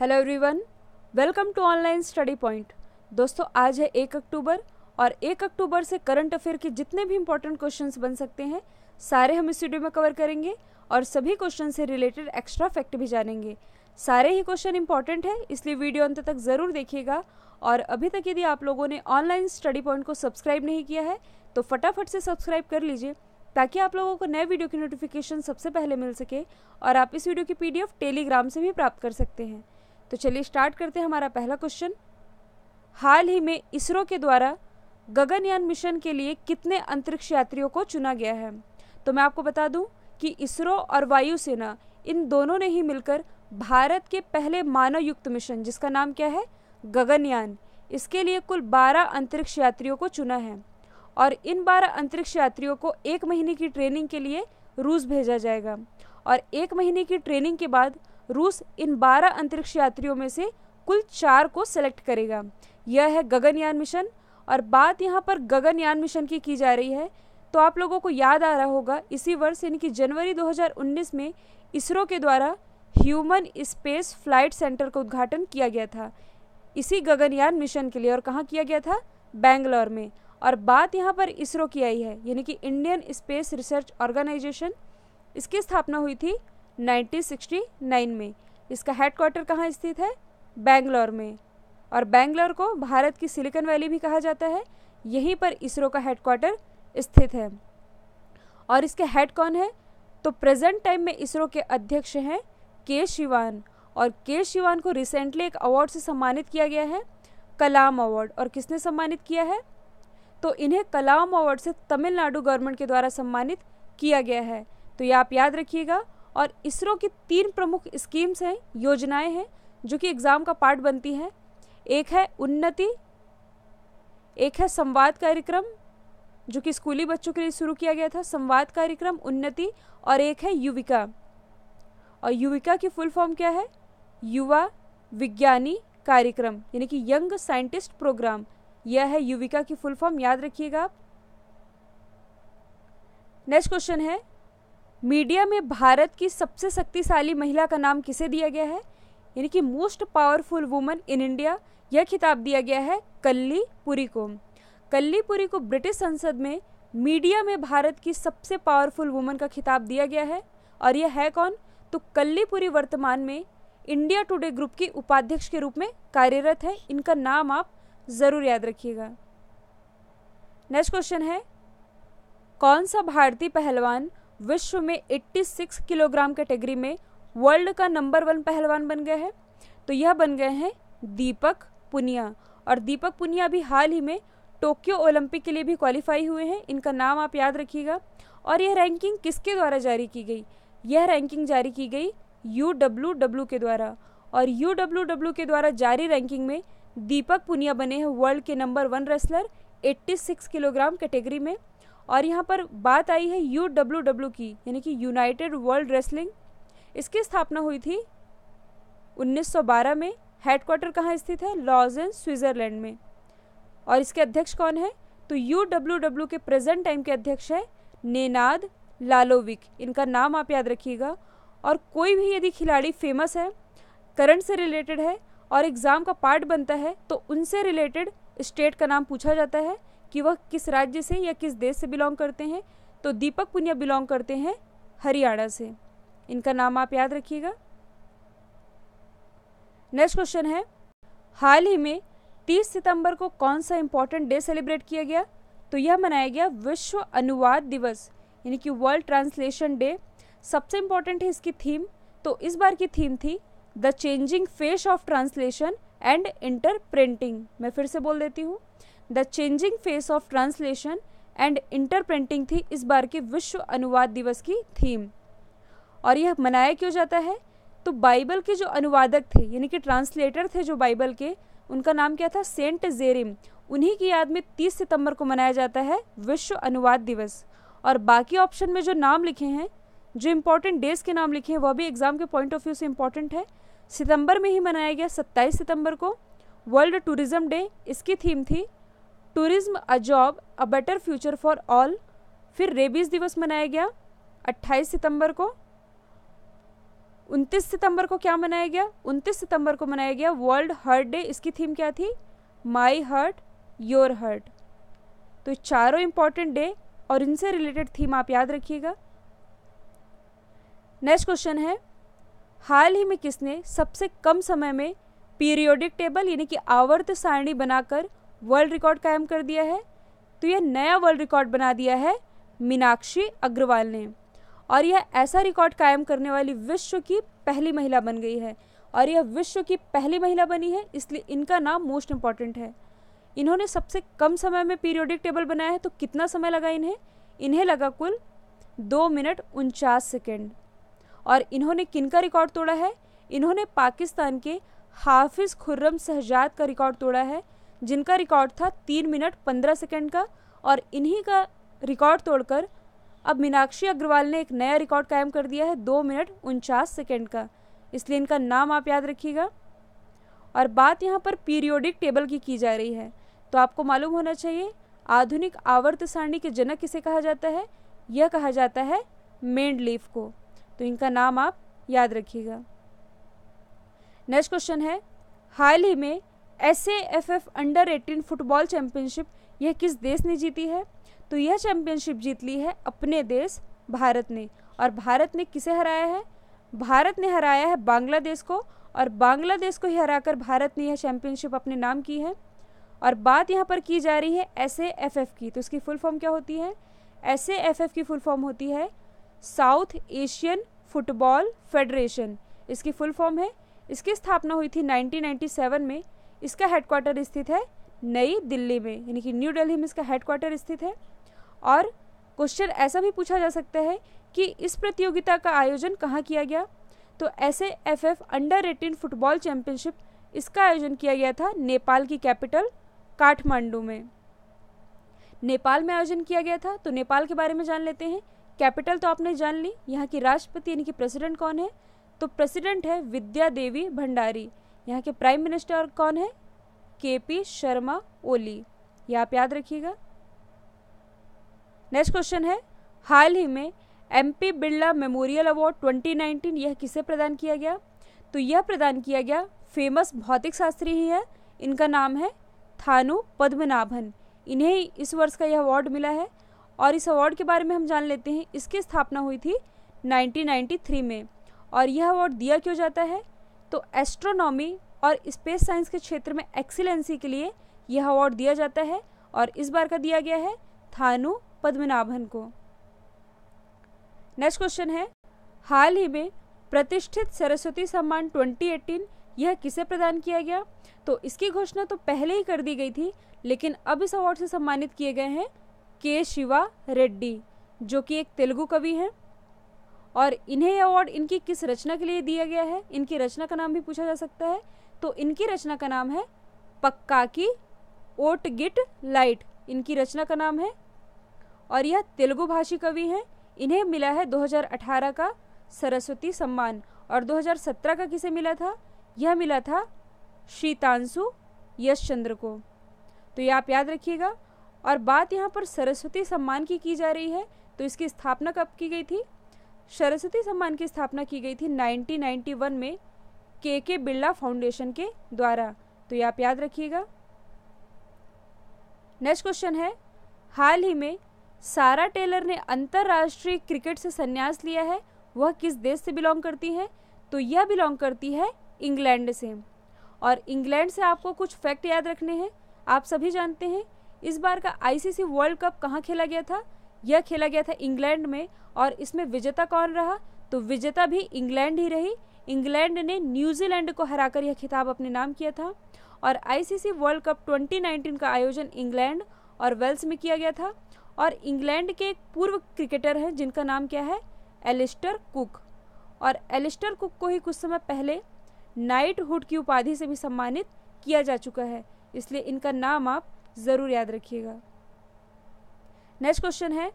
hello everyone welcome to online study point दोस्तों आज है एक अक्टूबर और एक अक्टूबर से करंट अफेयर के जितने भी इंपॉर्टेंट क्वेश्चन बन सकते हैं सारे हम इस वीडियो में कवर करेंगे और सभी क्वेश्चन से रिलेटेड एक्स्ट्रा फैक्ट भी जानेंगे सारे ही क्वेश्चन इंपॉर्टेंट है इसलिए वीडियो अंत तक ज़रूर देखिएगा और अभी तक यदि आप लोगों ने ऑनलाइन स्टडी पॉइंट को सब्सक्राइब नहीं किया है तो फटाफट से सब्सक्राइब कर लीजिए ताकि आप लोगों को नए वीडियो की नोटिफिकेशन सबसे पहले मिल सके और आप इस वीडियो की पीडीएफ टेलीग्राम से भी प्राप्त कर सकते हैं तो चलिए स्टार्ट करते हैं हमारा पहला क्वेश्चन हाल ही में इसरो के द्वारा गगनयान मिशन के लिए कितने अंतरिक्ष यात्रियों को चुना गया है तो मैं आपको बता दूं कि इसरो और वायुसेना इन दोनों ने ही मिलकर भारत के पहले मानव युक्त मिशन जिसका नाम क्या है गगनयान इसके लिए कुल 12 अंतरिक्ष यात्रियों को चुना है और इन 12 अंतरिक्ष यात्रियों को एक महीने की ट्रेनिंग के लिए रूस भेजा जाएगा और एक महीने की ट्रेनिंग के बाद रूस इन 12 अंतरिक्ष यात्रियों में से कुल चार को सेलेक्ट करेगा यह है गगनयान मिशन और बात यहाँ पर गगनयान मिशन की की जा रही है तो आप लोगों को याद आ रहा होगा इसी वर्ष यानी कि जनवरी 2019 में इसरो के द्वारा ह्यूमन स्पेस फ्लाइट सेंटर का उद्घाटन किया गया था इसी गगनयान मिशन के लिए और कहाँ किया गया था बेंगलोर में और बात यहाँ पर इसरो की आई है यानी कि इंडियन स्पेस रिसर्च ऑर्गेनाइजेशन इसकी स्थापना हुई थी 1969 में इसका हेडक्वार्टर कहाँ स्थित है बेंगलोर में और बेंगलोर को भारत की सिलिकन वैली भी कहा जाता है यहीं पर इसरो का हेडक्वार्टर स्थित है और इसके हेड कौन है तो प्रेजेंट टाइम में इसरो के अध्यक्ष हैं के शिवान और के शिवान को रिसेंटली एक अवार्ड से सम्मानित किया गया है कलाम अवार्ड और किसने सम्मानित किया है तो इन्हें कलाम अवार्ड से तमिलनाडु गवर्नमेंट के द्वारा सम्मानित किया गया है तो ये आप याद रखिएगा और इसरो की तीन प्रमुख स्कीम्स हैं योजनाएं हैं जो कि एग्ज़ाम का पार्ट बनती हैं एक है उन्नति एक है संवाद कार्यक्रम जो कि स्कूली बच्चों के लिए शुरू किया गया था संवाद कार्यक्रम उन्नति और एक है युविका और युविका की फुल फॉर्म क्या है युवा विज्ञानी कार्यक्रम यानी कि यंग साइंटिस्ट प्रोग्राम यह है युविका की फुल फॉर्म याद रखिएगा आप नेक्स्ट क्वेश्चन है मीडिया में भारत की सबसे शक्तिशाली महिला का नाम किसे दिया गया है यानी कि most powerful woman in India यह खिताब दिया गया है कल्ली पुरी को कल्ली पुरी को ब्रिटिश संसद में मीडिया में भारत की सबसे पावरफुल वुमन का खिताब दिया गया है और यह है कौन तो कल्ली पुरी वर्तमान में इंडिया टुडे ग्रुप की उपाध्यक्ष के रूप में कार्यरत है इनका नाम आप ज़रूर याद रखिएगा नेक्स्ट क्वेश्चन है कौन सा भारतीय पहलवान विश्व में 86 किलोग्राम कैटेगरी में वर्ल्ड का नंबर वन पहलवान बन गए हैं तो यह बन गए हैं दीपक पुनिया और दीपक पुनिया भी हाल ही में टोक्यो ओलंपिक के लिए भी क्वालिफाई हुए हैं इनका नाम आप याद रखिएगा और यह रैंकिंग किसके द्वारा जारी की गई यह रैंकिंग जारी की गई यू डब्ल्यू डब्ल्यू के द्वारा और यू डब्ल्यू डब्ल्यू के द्वारा जारी रैंकिंग में दीपक पुनिया बने हैं वर्ल्ड के number one wrestler 86 kilogram category में और यहाँ पर बात आई है यू डब्ल्यू डब्ल्यू की यानी कि यूनाइटेड वर्ल्ड रेसलिंग इसकी स्थापना हुई थी 1912 में हेडक्वार्टर कहाँ स्थित है लॉजन स्विट्ज़रलैंड में और इसके अध्यक्ष कौन है तो यू डब्ल्यू डब्ल्यू के प्रेजेंट टाइम के अध्यक्ष है नेनाद लालोविक इनका नाम आप याद रखिएगा और कोई भी यदि खिलाड़ी फेमस है करंट से रिलेटेड है और एग्ज़ाम का पार्ट बनता है तो उनसे रिलेटेड स्टेट का नाम पूछा जाता है कि वह किस राज्य से या किस देश से बिलोंग करते हैं तो दीपक पुनिया बिलोंग करते हैं हरियाणा से इनका नाम आप याद रखिएगा नेक्स्ट क्वेश्चन है हाल ही में 30 सितंबर को कौन सा इंपॉर्टेंट डे सेलिब्रेट किया गया तो यह मनाया गया विश्व अनुवाद दिवस यानी कि वर्ल्ड ट्रांसलेशन डे सबसे इंपॉर्टेंट है इसकी थीम तो इस बार की थीम थी the changing face of translation and interpreting मैं फिर से बोल देती हूँ the changing face of translation and interpreting थी इस बार के विश्व अनुवाद दिवस की थीम और यह मनाया क्यों जाता है तो बाइबल के जो अनुवादक थे यानी कि ट्रांसलेटर थे जो बाइबल के उनका नाम क्या था सेंट जेरिम उन्हीं की याद में 30 सितंबर को मनाया जाता है विश्व अनुवाद दिवस और बाकी ऑप्शन में जो नाम लिखे हैं जो इम्पोर्टेंट डेज के नाम लिखे हैं वह भी एग्ज़ाम के पॉइंट ऑफ व्यू से इम्पॉर्टेंट है सितंबर में ही मनाया गया 27 सितंबर को वर्ल्ड टूरिज़्म डे इसकी थीम थी tourism a job a better future for all फिर रेबीज दिवस मनाया गया 28 सितंबर को 29 सितंबर को क्या मनाया गया 29 सितंबर को मनाया गया वर्ल्ड हर्ट डे इसकी थीम क्या थी माई हर्ट योर हर्ट तो चारों इंपॉर्टेंट डे और इनसे रिलेटेड थीम आप याद रखिएगा नेक्स्ट क्वेश्चन है हाल ही में किसने सबसे कम समय में पीरियोडिक टेबल यानी कि आवर्त सारणी बनाकर वर्ल्ड रिकॉर्ड कायम कर दिया है तो यह नया वर्ल्ड रिकॉर्ड बना दिया है मीनाक्षी अग्रवाल ने और यह ऐसा रिकॉर्ड कायम करने वाली विश्व की पहली महिला बन गई है और यह विश्व की पहली महिला बनी है इसलिए इनका नाम मोस्ट इम्पॉर्टेंट है इन्होंने सबसे कम समय में पीरियोडिक टेबल बनाया है तो कितना समय लगा इन्हें इन्हें लगा कुल दो मिनट उनचास सेकेंड और इन्होंने किन का रिकॉर्ड तोड़ा है इन्होंने पाकिस्तान के हाफिज़ खुर्रम शहजाद का रिकॉर्ड तोड़ा है जिनका रिकॉर्ड था तीन मिनट पंद्रह सेकेंड का और इन्हीं का रिकॉर्ड तोड़कर अब मीनाक्षी अग्रवाल ने एक नया रिकॉर्ड कायम कर दिया है दो मिनट उनचास सेकेंड का इसलिए इनका नाम आप याद रखिएगा और बात यहाँ पर पीरियोडिक टेबल की की जा रही है तो आपको मालूम होना चाहिए आधुनिक आवर्त सारणी के जनक किसे कहा जाता है यह कहा जाता है मेंड लीफ को तो इनका नाम आप याद रखिएगा नेक्स्ट क्वेश्चन है हाल ही में S F F under eighteen football championship यह किस देश ने जीती है तो यह चैम्पियनशिप जीत ली है अपने देश भारत ने और भारत ने किसे हराया है भारत ने हराया है बांग्लादेश को और बांग्लादेश को ही हराकर भारत ने यह चैम्पियनशिप अपने नाम की है और बात यहाँ पर की जा रही है एस की तो इसकी फुल फॉर्म क्या होती है एस की फुल फॉर्म होती है साउथ एशियन फुटबॉल फेडरेशन इसकी फुल फॉर्म है इसकी स्थापना हुई थी 1997 में इसका हेडक्वार्टर स्थित है नई दिल्ली में यानी कि न्यू दिल्ली में इसका हेडक्वार्टर स्थित है और क्वेश्चन ऐसा भी पूछा जा सकता है कि इस प्रतियोगिता का आयोजन कहाँ किया गया तो ऐसे F F under eighteen football championship इसका आयोजन किया गया था नेपाल की कैपिटल काठमांडू में नेपाल में आयोजन किया गया था तो नेपाल के बारे में जान लेते हैं कैपिटल तो आपने जान ली यहाँ की राष्ट्रपति यानी कि प्रेसिडेंट कौन है तो प्रेसिडेंट है विद्या देवी भंडारी यहाँ के प्राइम मिनिस्टर कौन है के पी शर्मा ओली यह आप याद रखिएगा नेक्स्ट क्वेश्चन है हाल ही में एमपी बिरला मेमोरियल अवार्ड 2019 यह किसे प्रदान किया गया तो यह प्रदान किया गया फेमस भौतिक शास्त्री ही है इनका नाम है थानु पद्मनाभन इन्हें इस वर्ष का यह अवार्ड मिला है और इस अवार्ड के बारे में हम जान लेते हैं इसकी स्थापना हुई थी 1993 में और यह अवार्ड दिया क्यों जाता है तो एस्ट्रोनॉमी और स्पेस साइंस के क्षेत्र में एक्सीलेंसी के लिए यह अवार्ड दिया जाता है और इस बार का दिया गया है थानु पद्मनाभन को नेक्स्ट क्वेश्चन है हाल ही में प्रतिष्ठित सरस्वती सम्मान 2018 यह किसे प्रदान किया गया तो इसकी घोषणा तो पहले ही कर दी गई थी लेकिन अब इस अवार्ड से सम्मानित किए गए हैं के शिवा रेड्डी जो कि एक तेलुगु कवि हैं और इन्हें अवार्ड इनकी किस रचना के लिए दिया गया है इनकी रचना का नाम भी पूछा जा सकता है तो इनकी रचना का नाम है पक्का की ओट गिट लाइट इनकी रचना का नाम है और यह तेलुगु भाषी कवि हैं इन्हें मिला है 2018 का सरस्वती सम्मान और 2017 का किसे मिला था यह मिला था श्रीतांशु यशचंद्र को तो ये आप याद रखिएगा और बात यहाँ पर सरस्वती सम्मान की की जा रही है तो इसकी स्थापना कब की गई थी सरस्वती सम्मान की स्थापना की गई थी 1991 में के के बिरला फाउंडेशन के द्वारा तो ये आप याद रखिएगा नेक्स्ट क्वेश्चन है हाल ही में सारा टेलर ने अंतर्राष्ट्रीय क्रिकेट से संन्यास लिया है वह किस देश से बिलोंग करती है तो यह बिलोंग करती है इंग्लैंड से और इंग्लैंड से आपको कुछ फैक्ट याद रखने हैं आप सभी जानते हैं इस बार का आईसीसी वर्ल्ड कप कहाँ खेला गया था यह खेला गया था इंग्लैंड में और इसमें विजेता कौन रहा तो विजेता भी इंग्लैंड ही रही इंग्लैंड ने न्यूजीलैंड को हराकर यह खिताब अपने नाम किया था और आईसीसी वर्ल्ड कप 2019 का आयोजन इंग्लैंड और वेल्स में किया गया था और इंग्लैंड के एक पूर्व क्रिकेटर हैं जिनका नाम क्या है एलिस्टर कुक और एलिस्टर कुक को ही कुछ समय पहले नाइट हुड की उपाधि से भी सम्मानित किया जा चुका है इसलिए इनका नाम आप ज़रूर याद रखिएगा नेक्स्ट क्वेश्चन है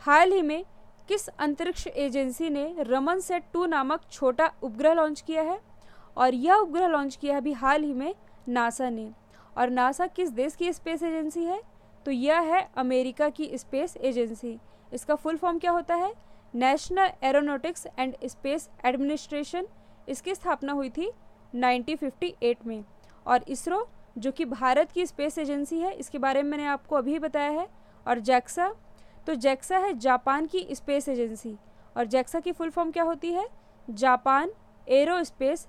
हाल ही में किस अंतरिक्ष एजेंसी ने रमन सेट टू नामक छोटा उपग्रह लॉन्च किया है और यह उपग्रह लॉन्च किया है अभी हाल ही में नासा ने और नासा किस देश की स्पेस एजेंसी है तो यह है अमेरिका की स्पेस एजेंसी इसका फुल फॉर्म क्या होता है National Aeronautics and Space Administration इसकी स्थापना हुई थी 1958 में और इसरो जो कि भारत की स्पेस एजेंसी है इसके बारे में मैंने आपको अभी बताया है और जैक्सा तो जैक्सा है जापान की स्पेस एजेंसी और जैक्सा की फुल फॉर्म क्या होती है Japan aerospace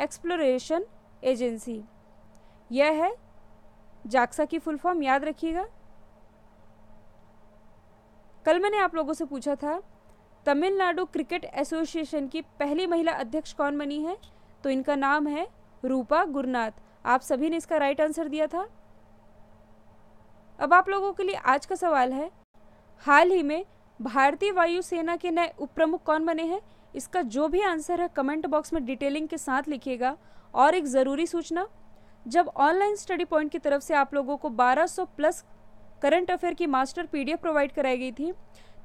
exploration agency यह है जैक्सा की फुल फॉर्म याद रखिएगा कल मैंने आप लोगों से पूछा था तमिलनाडु क्रिकेट एसोसिएशन की पहली महिला अध्यक्ष कौन बनी है तो इनका नाम है रूपा गुरनाथ आप सभी ने इसका राइट आंसर दिया था अब आप लोगों के लिए आज का सवाल है हाल ही में भारतीय वायुसेना के नए उप प्रमुख कौन बने हैं इसका जो भी आंसर है कमेंट बॉक्स में डिटेलिंग के साथ लिखिएगा और एक ज़रूरी सूचना जब ऑनलाइन स्टडी पॉइंट की तरफ से आप लोगों को 1200 प्लस करंट अफेयर की मास्टर पीडीएफ प्रोवाइड कराई गई थी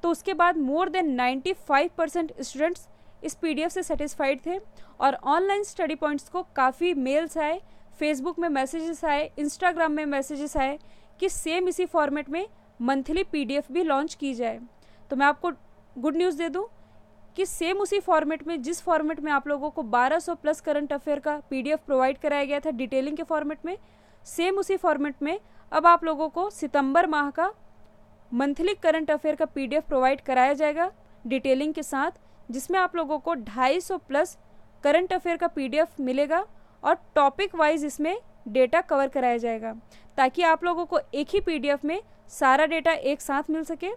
तो उसके बाद मोर देन 95 परसेंट स्टूडेंट्स इस पीडीएफ से सेटिस्फाइड थे और ऑनलाइन स्टडी पॉइंट्स को काफ़ी मेल्स आए फेसबुक में मैसेजेस आए इंस्टाग्राम में मैसेजेस आए कि सेम इसी फॉर्मेट में मंथली पी भी लॉन्च की जाए तो मैं आपको गुड न्यूज़ दे दूँ कि सेम उसी फॉर्मेट में जिस फॉर्मेट में आप लोगों को 1200 प्लस करंट अफेयर का पीडीएफ प्रोवाइड कराया गया था डिटेलिंग के फॉर्मेट में सेम उसी फॉर्मेट में अब आप लोगों को सितंबर माह का मंथली करंट अफेयर का पीडीएफ प्रोवाइड कराया जाएगा डिटेलिंग के साथ जिसमें आप लोगों को 250 प्लस करंट अफेयर का पी मिलेगा और टॉपिक वाइज इसमें डेटा कवर कराया जाएगा ताकि आप लोगों को एक ही पी में सारा डेटा एक साथ मिल सके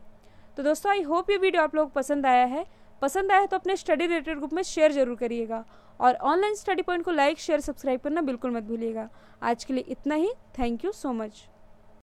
तो दोस्तों आई होप ये वीडियो आप लोग पसंद आया है पसंद आया है तो अपने स्टडी रिलेटेड ग्रुप में शेयर जरूर करिएगा और ऑनलाइन स्टडी पॉइंट को लाइक शेयर सब्सक्राइब करना बिल्कुल मत भूलिएगा आज के लिए इतना ही थैंक यू सो मच